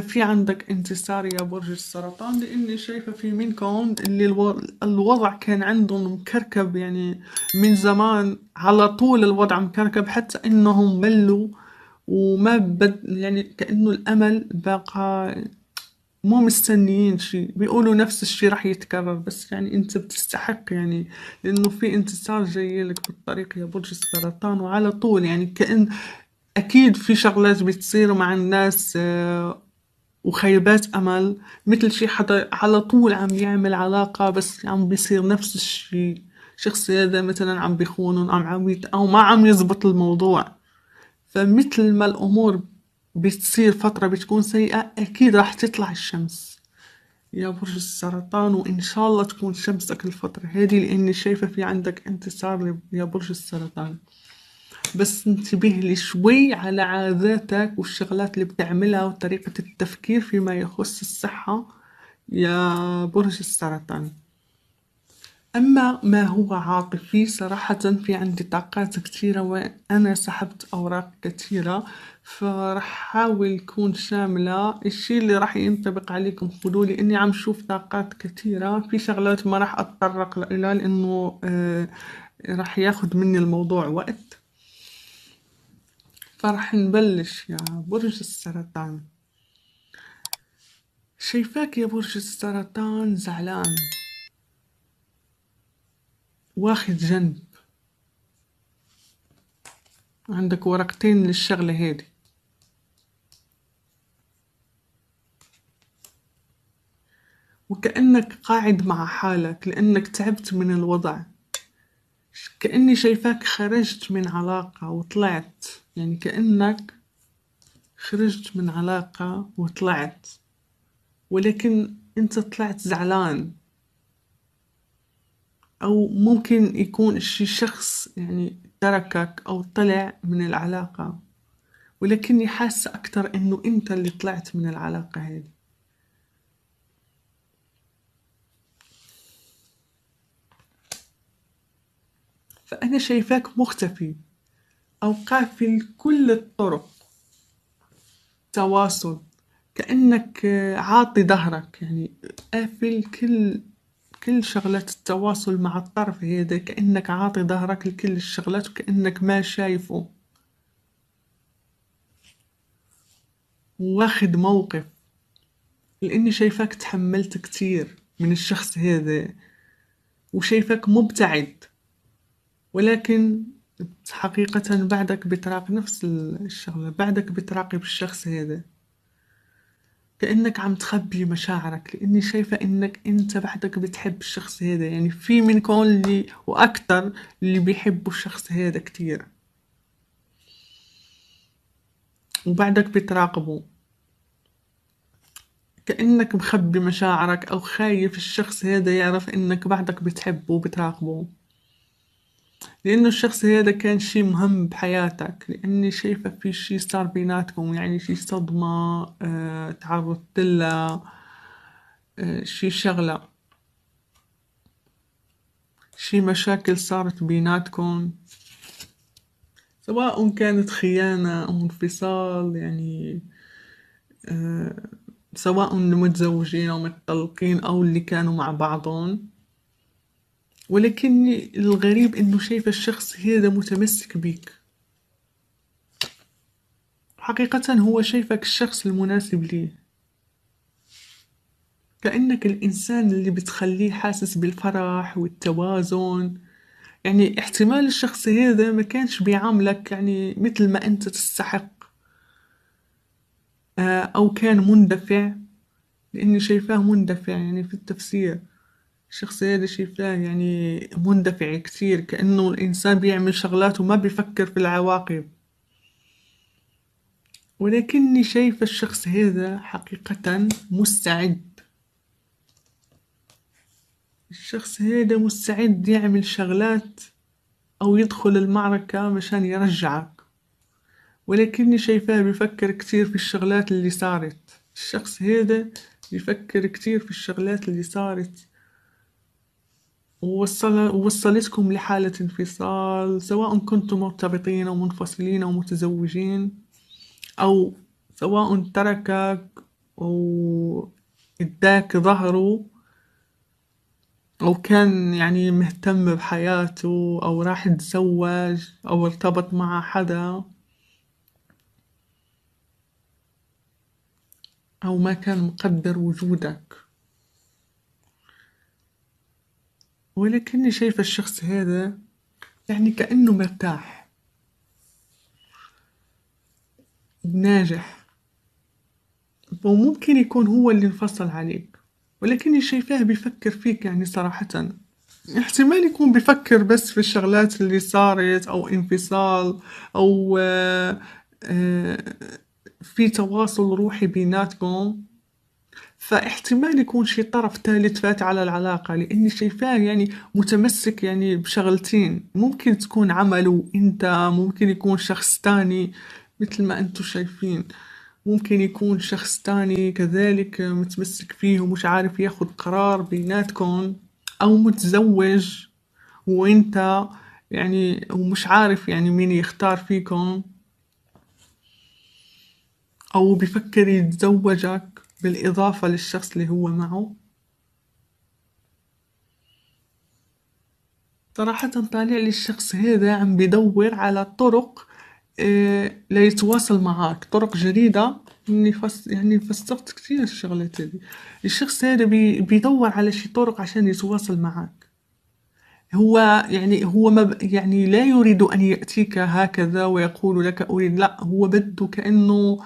ففي عندك انتصار يا برج السرطان لاني شايفه في منكم اللي الوضع كان عندهم مكركب يعني من زمان على طول الوضع مكركب حتى انهم ملوا وما بد يعني كانه الامل بقى مو مستنيين شيء بيقولوا نفس الشيء راح يتكرر بس يعني انت بتستحق يعني لانه في انتصار جاي لك بالطريق يا برج السرطان وعلى طول يعني كان اكيد في شغلات بتصير مع الناس آه، وخيبات امل مثل شي حدا على طول عم يعمل علاقه بس عم بيصير نفس الشي شخص هذا مثلا عم بيخونهم عم عم او ما عم يزبط الموضوع فمثل ما الامور بتصير فترة بتكون سيئة أكيد راح تطلع الشمس يا برج السرطان وإن شاء الله تكون شمسك الفترة هذه لأني شايفة في عندك انتصار يا برج السرطان بس انتبه لي شوي على عاداتك والشغلات اللي بتعملها وطريقة التفكير فيما يخص الصحة يا برج السرطان أما ما هو عاطفي صراحة في عندي طاقات كثيرة وأنا سحبت أوراق كثيرة فرح حاول كون شاملة الشي اللي راح ينطبق عليكم خذوا لأني عم شوف طاقات كثيرة في شغلات ما راح أتطرق لها لأنه آه راح ياخد مني الموضوع وقت فرح نبلش يا برج السرطان شايفاك يا برج السرطان زعلان واخد جنب عندك ورقتين للشغلة هذه وكأنك قاعد مع حالك لأنك تعبت من الوضع كأني شايفاك خرجت من علاقة وطلعت يعني كأنك خرجت من علاقة وطلعت ولكن أنت طلعت زعلان أو ممكن يكون شي شخص يعني تركك أو طلع من العلاقة ولكني حاسة أكتر إنه أنت اللي طلعت من العلاقة هذه فأنا شايفاك مختفي أو قافل كل الطرق تواصل كأنك آه، عاطي ظهرك يعني قافل كل كل شغلات التواصل مع الطرف هذا كأنك عاطي ظهرك لكل الشغلات وكأنك ما شايفه واخد موقف لأني شايفاك تحملت كتير من الشخص هذا وشايفاك مبتعد ولكن حقيقة بعدك بتراقب نفس الشغلة بعدك بتراقب الشخص هذا كأنك عم تخبي مشاعرك لأني شايفة أنك أنت بعدك بتحب الشخص هذا يعني في من كون اللي وأكتر اللي بيحبوا الشخص هذا كتير وبعدك بتراقبه كأنك مخبي مشاعرك أو خايف الشخص هذا يعرف أنك بعدك بتحبه وبتراقبه لأنه الشخص هذا كان شي مهم بحياتك لأني شايفة في شي صار بيناتكم يعني شي صدمة آه، تعرضتلها آه، شي شغلة شي مشاكل صارت بيناتكم سواء كانت خيانة أو انفصال يعني آه، سواء متزوجين أو متطلقين أو اللي كانوا مع بعضهم ولكن الغريب انه شايف الشخص هذا متمسك بك حقيقة هو شايفك الشخص المناسب ليه كأنك الإنسان اللي بتخليه حاسس بالفرح والتوازن يعني احتمال الشخص هذا ما كانش بيعاملك يعني مثل ما أنت تستحق آه، أو كان مندفع لأني شايفاه مندفع يعني في التفسير الشخصية اللي شايفاها يعني مندفع كتير كأنه الإنسان بيعمل شغلات وما بيفكر في العواقب ولكني شايفة الشخص هذا حقيقة مستعد الشخص هذا مستعد يعمل شغلات أو يدخل المعركة مشان يرجعك ولكني شايفاه بيفكر كتير في الشغلات اللي صارت الشخص هذا بيفكر كتير في الشغلات اللي صارت ووصل ووصلتكم لحالة انفصال سواء كنتم مرتبطين أو منفصلين أو متزوجين أو سواء تركك أو اداك ظهره أو كان يعني مهتم بحياته أو راح يتزوج أو ارتبط مع حدا أو ما كان مقدر وجودك ولكني شايفة الشخص هذا يعني كأنه مرتاح ناجح وممكن يكون هو اللي انفصل عليك ولكني شايفاه بيفكر فيك يعني صراحة احتمال يكون بيفكر بس في الشغلات اللي صارت أو انفصال أو آه، آه، في تواصل روحي بيناتكم فاحتمال يكون شي طرف ثالث فات على العلاقة لأني شايفاه يعني متمسك يعني بشغلتين ممكن تكون عمله أنت ممكن يكون شخص تاني مثل ما أنتو شايفين ممكن يكون شخص تاني كذلك متمسك فيه ومش عارف ياخد قرار بيناتكم أو متزوج وأنت يعني ومش عارف يعني مين يختار فيكم أو بفكر يتزوجك بالإضافة للشخص اللي هو معه صراحة طالع لي الشخص هذا عم بدور على طرق إيه ليتواصل معك طرق جديدة يعني فس يعني فسرت كثير الشغلات هذه الشخص هذا بي بيدور على شي طرق عشان يتواصل معك هو يعني هو ما ب... يعني لا يريد أن يأتيك هكذا ويقول لك أريد لا هو بده كأنه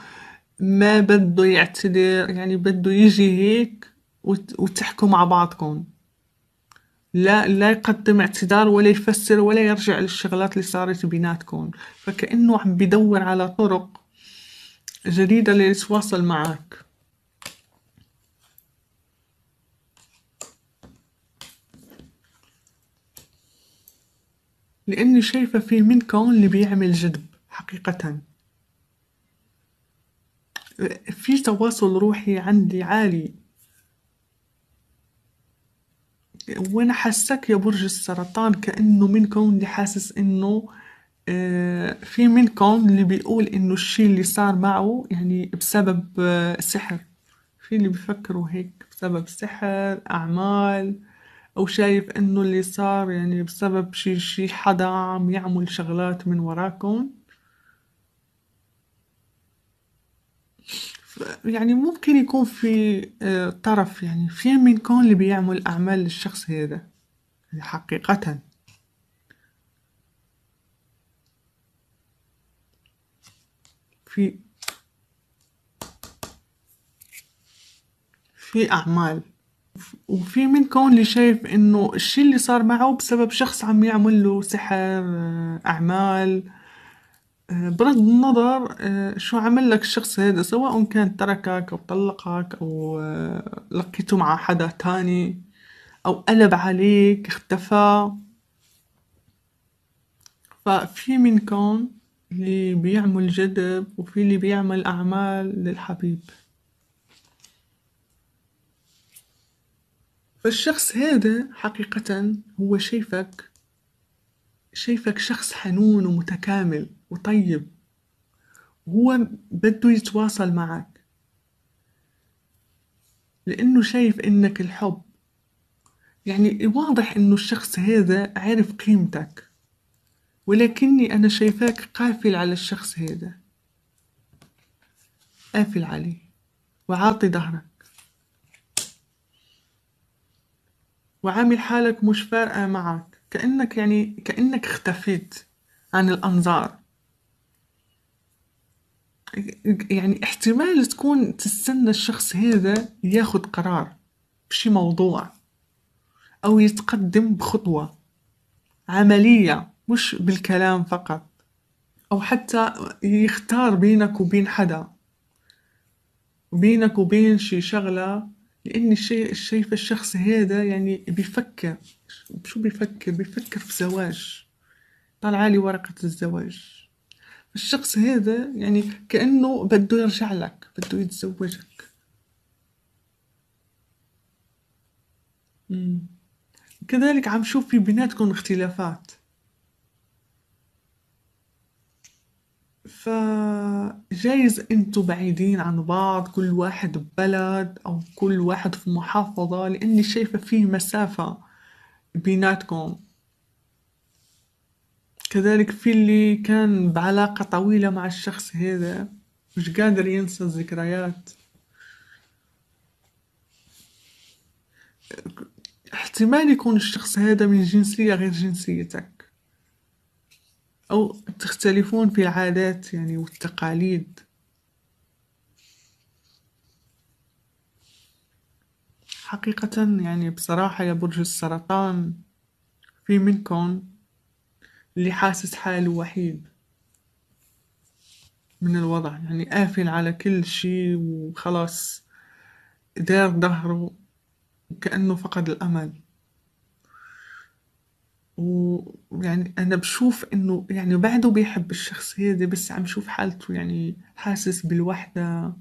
ما بده يعتذر يعني بده يجي هيك وتحكوا مع بعضكم لا لا يقدم اعتذار ولا يفسر ولا يرجع للشغلات اللي صارت بيناتكم فكأنه عم بدور على طرق جديدة ليتواصل معك لأني شايفة في منكم اللي بيعمل جذب حقيقةً في تواصل روحي عندي عالي وانا حاسك يا برج السرطان كانه منكم اللي حاسس انه آه، في منكم اللي بيقول انه الشي اللي صار معه يعني بسبب آه، سحر في اللي بيفكروا هيك بسبب سحر اعمال او شايف انه اللي صار يعني بسبب شي شي حدا عم يعمل شغلات من وراكم يعني ممكن يكون في آه، طرف يعني في من كون اللي بيعمل أعمال للشخص هذا يعني حقيقة في في أعمال وفي من كون اللي شايف إنه الشي اللي صار معه بسبب شخص عم يعمل له سحر آه، أعمال آه، بغض النظر آه، شو عمل لك الشخص هذا سواء كان تركك أو طلقك أو آه، لقيته مع حدا تاني أو قلب عليك اختفى ففي منكم اللي بيعمل جدب وفي اللي بيعمل أعمال للحبيب فالشخص هذا حقيقة هو شايفك شايفك شخص حنون ومتكامل وطيب وهو بده يتواصل معك لأنه شايف إنك الحب يعني واضح إنه الشخص هذا عارف قيمتك ولكني أنا شايفاك قافل على الشخص هذا قافل عليه وعاطي ظهرك وعامل حالك مش فارقة معك كأنك يعني كأنك اختفيت عن الأنظار يعني احتمال تكون تستنى الشخص هذا ياخد قرار بشي موضوع أو يتقدم بخطوة عملية مش بالكلام فقط أو حتى يختار بينك وبين حدا بينك وبين شي شغلة لأني شي شايف الشخص هذا يعني بيفكر شو بيفكر بيفكر في زواج طلع لي ورقة الزواج الشخص هذا يعني كأنه بده يرجع لك بده يتزوجك مم. كذلك عم شوف في بيناتكم اختلافات فجايز انتو بعيدين عن بعض كل واحد ببلد او كل واحد في محافظة لاني شايفة فيه مسافة بيناتكم كذلك في اللي كان بعلاقة طويلة مع الشخص هذا مش قادر ينسى الذكريات احتمال يكون الشخص هذا من جنسية غير جنسيتك أو تختلفون في العادات يعني والتقاليد حقيقة يعني بصراحة يا برج السرطان في منكم اللي حاسس حاله وحيد من الوضع يعني قافل على كل شي وخلاص دار ظهره وكأنه فقد الأمل ويعني أنا بشوف إنه يعني بعده بيحب الشخص هذا بس عم شوف حالته يعني حاسس بالوحدة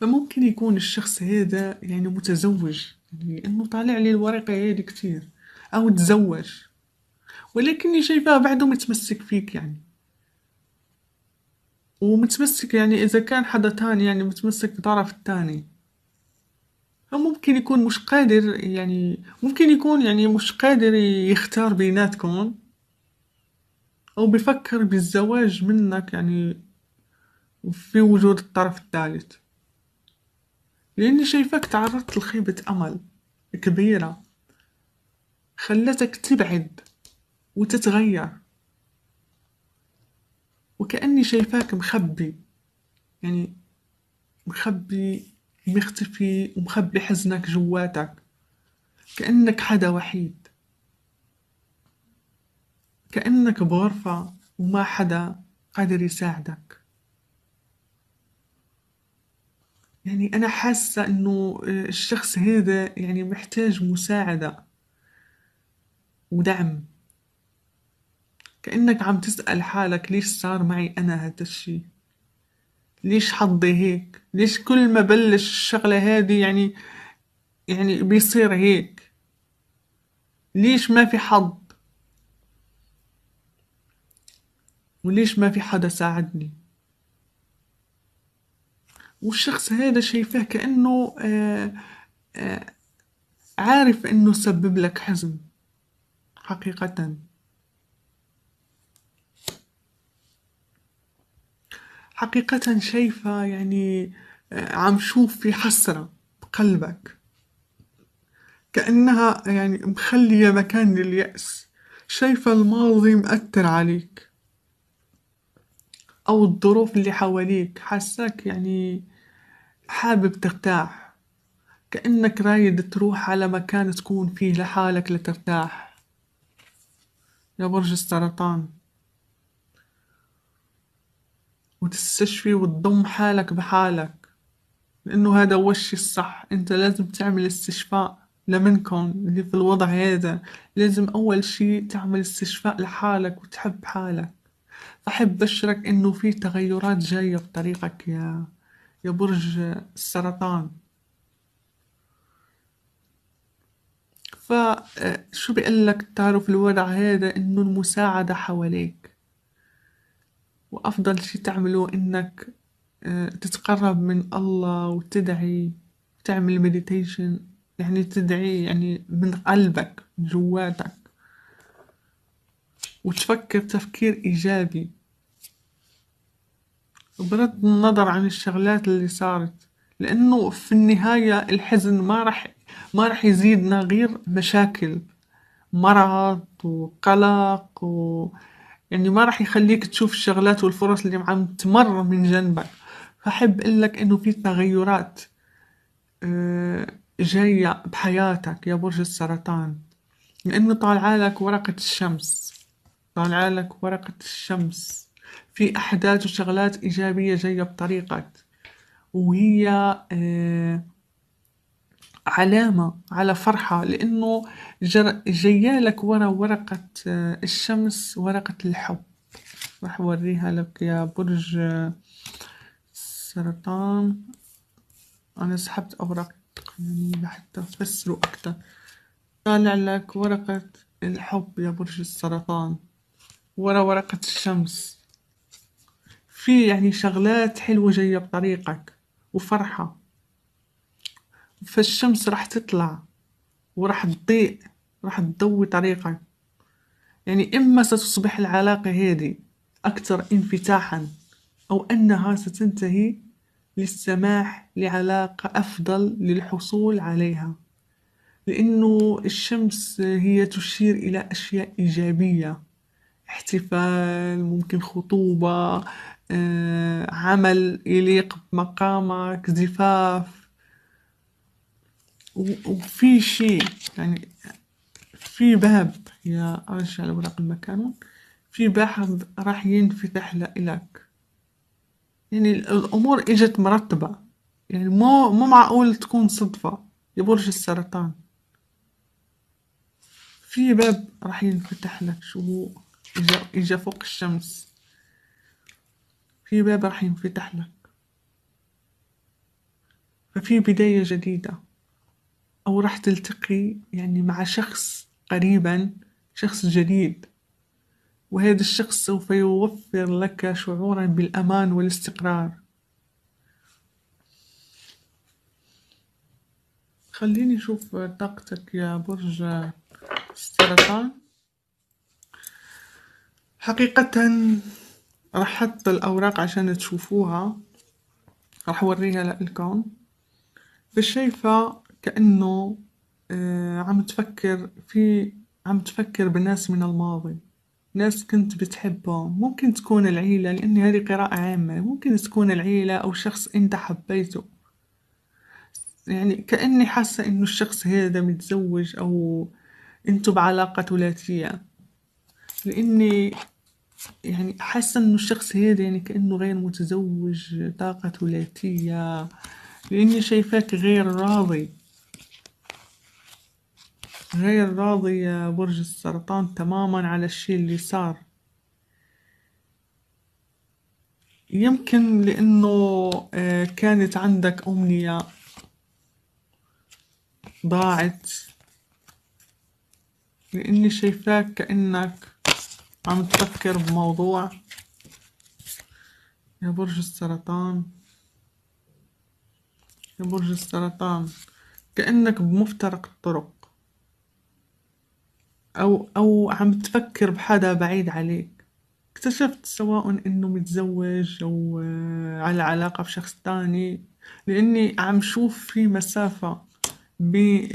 فممكن يكون الشخص هذا يعني متزوج لانه يعني طالع لي الورقه هادي كثير او تزوج ولكني شايفاه بعده متمسك فيك يعني ومتمسك يعني اذا كان حدا تاني يعني متمسك بطرف التاني ممكن يكون مش قادر يعني ممكن يكون يعني مش قادر يختار بيناتكم او بفكر بالزواج منك يعني في وجود الطرف الثالث لأني شايفاك تعرضت لخيبة أمل كبيرة خلتك تبعد وتتغير وكأني شايفاك مخبي يعني مخبي مختفي ومخبي حزنك جواتك كأنك حدا وحيد كأنك بغرفة وما حدا قادر يساعدك يعني أنا حاسة إنه آه، الشخص هذا يعني محتاج مساعدة ودعم كأنك عم تسأل حالك ليش صار معي أنا هذا الشي ليش حظي هيك ليش كل ما بلش الشغلة هذه يعني يعني بيصير هيك ليش ما في حظ وليش ما في حدا ساعدني والشخص هذا شايفاه كأنه آه، آه، عارف أنه سبب لك حزن حقيقة حقيقة شايفة يعني آه، عم شوف في حسرة بقلبك كأنها يعني مخلية مكان لليأس شايفة الماضي مأثر عليك أو الظروف اللي حواليك حاساك يعني حابب ترتاح كأنك رايد تروح على مكان تكون فيه لحالك لترتاح يا برج السرطان وتستشفي وتضم حالك بحالك لأنه هذا هو الشي الصح أنت لازم تعمل استشفاء لمنكم اللي في الوضع هذا لازم أول شي تعمل استشفاء لحالك وتحب حالك أحب بشرك إنه في تغيرات جاية بطريقك يا يا برج السرطان فشو بيقول لك تعرف الوضع هذا انه المساعدة حواليك وافضل شي تعمله انك آه، تتقرب من الله وتدعي تعمل مديتيشن يعني تدعي يعني من قلبك جواتك وتفكر تفكير إيجابي بغض النظر عن الشغلات اللي صارت لانه في النهاية الحزن ما راح ما راح يزيدنا غير مشاكل مرض وقلق و يعني ما راح يخليك تشوف الشغلات والفرص اللي عم تمر من جنبك فحب لك انه في تغيرات آه، جاية بحياتك يا برج السرطان لانه طالعة لك ورقة الشمس طالعة لك ورقة الشمس في أحداث وشغلات إيجابية جاية بطريقك وهي آه، علامة على فرحة لأنه لك ورا ورقة آه، الشمس ورقة الحب راح أوريها لك يا برج السرطان آه، أنا سحبت أوراق يعني لحتى أفسره أكتر طالع لك ورقة الحب يا برج السرطان ورا ورقة الشمس في يعني شغلات حلوة جاية بطريقك وفرحة فالشمس راح تطلع وراح تضيء راح تضوي طريقك يعني إما ستصبح العلاقة هذه أكثر انفتاحا أو أنها ستنتهي للسماح لعلاقة أفضل للحصول عليها لأنه الشمس هي تشير إلى أشياء إيجابية احتفال ممكن خطوبة آه، عمل يليق بمقامك زفاف و- وفي شيء يعني في باب يا أرجع لورق المكانون في باب راح ينفتح لإلك يعني الأمور إجت مرتبة يعني مو مو معقول تكون صدفة يا برج السرطان في باب راح ينفتح لك شو إجا, إجا فوق الشمس في باب راح ينفتح لك ففي بداية جديدة أو راح تلتقي يعني مع شخص قريبا شخص جديد وهذا الشخص سوف يوفر لك شعورا بالأمان والاستقرار خليني أشوف طاقتك يا برج السرطان حقيقة راح حط الأوراق عشان تشوفوها راح أوريها لكم فالشايفة كأنه آه عم تفكر في عم تفكر بناس من الماضي ناس كنت بتحبهم ممكن تكون العيلة لأن هذه قراءة عامة ممكن تكون العيلة أو شخص أنت حبيته يعني كأني حاسة إنه الشخص هذا متزوج أو أنتوا بعلاقة ثلاثية لأني يعني حاسة انه الشخص هذا يعني كأنه غير متزوج طاقة ثلاثية لأني شايفاك غير راضي غير راضي يا برج السرطان تماما على الشيء اللي صار يمكن لأنه آه، كانت عندك أمنية ضاعت لأني شايفاك كأنك عم تفكر بموضوع يا برج السرطان يا برج السرطان كأنك بمفترق الطرق أو أو عم تفكر بحدا بعيد عليك اكتشفت سواء إنه متزوج أو آه، على علاقة بشخص تاني لأني عم شوف في مسافة بي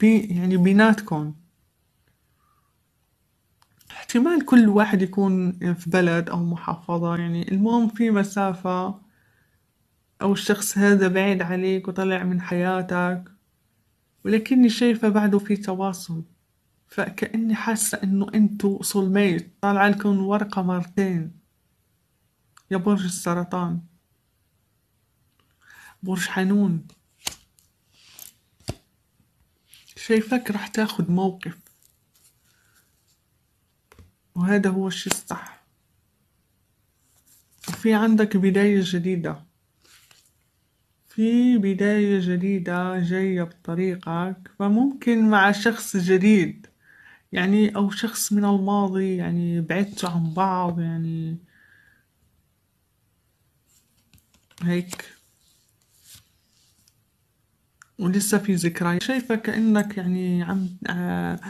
بي يعني بيناتكم احتمال كل واحد يكون في بلد أو محافظة يعني المهم في مسافة أو الشخص هذا بعيد عليك وطلع من حياتك ولكني شايفة بعده في تواصل فكأني حاسة إنه أنتو سولميت طالع لكم ورقة مرتين يا برج السرطان برج حنون شايفك راح تاخد موقف وهذا هو الشي الصح وفي عندك بداية جديدة في بداية جديدة جاية بطريقك فممكن مع شخص جديد يعني أو شخص من الماضي يعني بعدتوا عن بعض يعني هيك ولسه في ذكريات شايفة كأنك يعني عم آه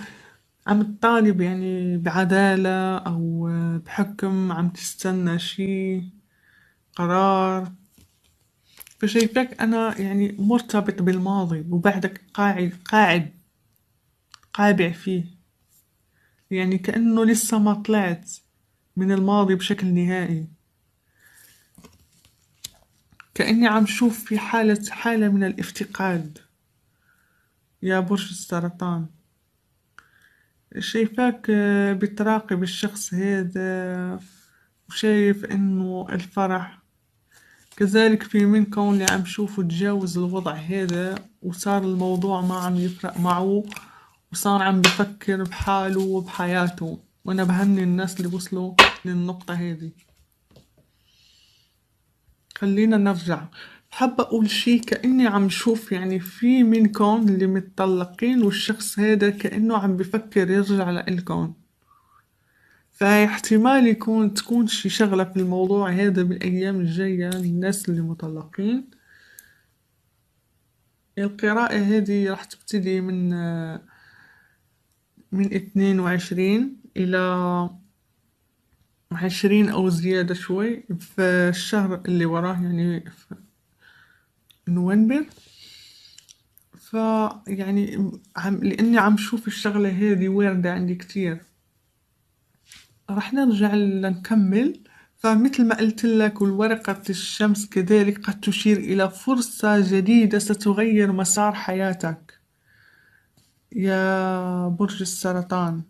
عم تطالب يعني بعدالة أو بحكم عم تستنى شي قرار فشايفاك أنا يعني مرتبط بالماضي وبعدك قاعد قاعد قابع فيه يعني كأنه لسه ما طلعت من الماضي بشكل نهائي كأني عم شوف في حالة حالة من الافتقاد يا برج السرطان شايفاك آه، بتراقب الشخص هذا وشايف انه الفرح كذلك في منكم اللي عم شوفوا تجاوز الوضع هذا وصار الموضوع ما عم يفرق معه وصار عم بفكر بحاله وبحياته وانا بهني الناس اللي وصلوا للنقطة هذه خلينا نرجع حابة أقول شي كأني عم شوف يعني في منكم اللي متطلقين والشخص هيدا كأنه عم بفكر يرجع لإلكم فهي احتمال يكون تكون شي شغلة في الموضوع هيدا بالأيام الجاية للناس اللي مطلقين القراءة هذه راح تبتدي من من اثنين وعشرين إلى عشرين أو زيادة شوي في الشهر اللي وراه يعني نوفمبر فيعني عم لاني عم شوف الشغله هذه وارده عندي كتير رح نرجع لنكمل فمثل ما قلت لك والورقة الشمس كذلك قد تشير إلى فرصة جديدة ستغير مسار حياتك يا برج السرطان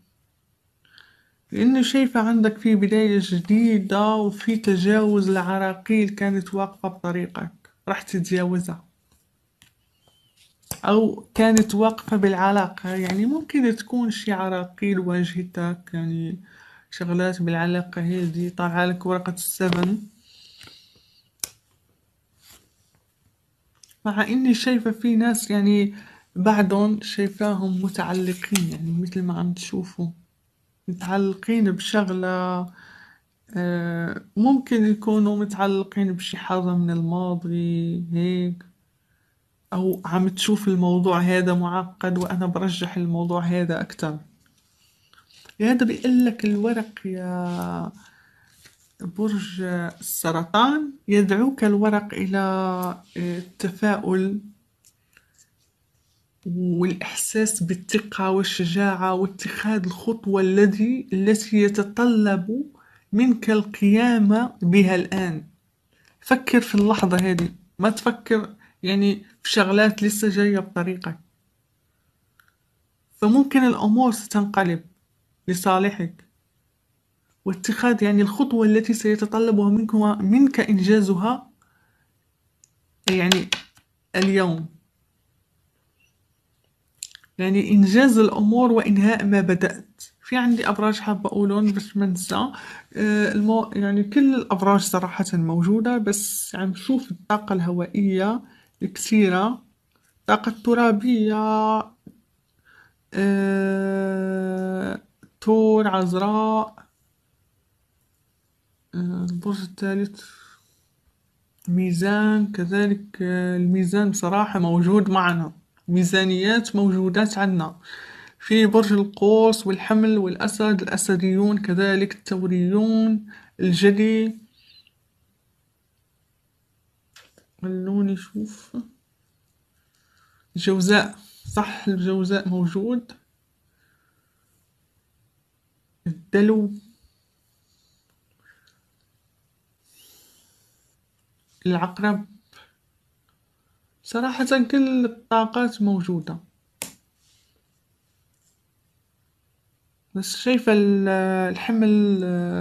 لأني شايفة عندك في بداية جديدة وفي تجاوز لعراقيل كانت واقفة بطريقك راح تتجاوزها او كانت واقفة بالعلاقة يعني ممكن تكون شي عراقيل واجهتك يعني شغلات بالعلاقة هذي طالعة لك ورقة السفن مع اني شايفة في ناس يعني بعدهم شايفاهم متعلقين يعني مثل ما عم تشوفوا متعلقين بشغلة آه، ممكن يكونوا متعلقين بشي حاجة من الماضي هيك أو عم تشوف الموضوع هذا معقد وأنا برجح الموضوع هذا أكتر يعني هذا بيقلك الورق يا برج السرطان يدعوك الورق إلى آه، التفاؤل والإحساس بالثقة والشجاعة واتخاذ الخطوة الذي التي يتطلب منك القيامة بها الآن فكر في اللحظة هذه ما تفكر يعني في شغلات لسه جاية بطريقك فممكن الأمور ستنقلب لصالحك واتخاذ يعني الخطوة التي سيتطلبها منك منك إنجازها يعني اليوم يعني إنجاز الأمور وإنهاء ما بدأت في عندي ابراج حابه اقولهم باش منسى ننسى آه، المو... يعني كل الابراج صراحه موجوده بس عم يعني نشوف الطاقه الهوائيه الكثيره الطاقه الترابيه أه... ثور عذراء آه، البرج الثالث ميزان كذلك آه، الميزان صراحه موجود معنا ميزانيات موجودات عنا في برج القوس والحمل والأسد الأسديون كذلك التوريون الجدي خلوني نشوف الجوزاء صح الجوزاء موجود الدلو العقرب صراحة كل الطاقات موجودة بس شايفة ال- الحمل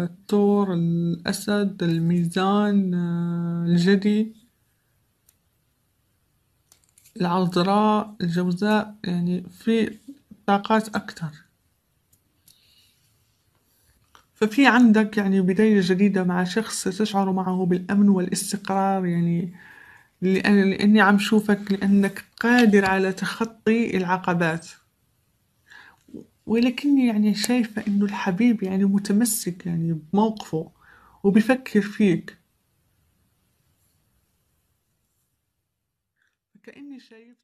الثور الأسد الميزان الجدي العذراء الجوزاء يعني في طاقات أكتر ففي عندك يعني بداية جديدة مع شخص تشعر معه بالأمن والإستقرار يعني لأن لأني عم شوفك لأنك قادر على تخطي العقبات ولكني يعني شايفة إنه الحبيب يعني متمسك يعني بموقفه وبيفكر فيك فكأني شايف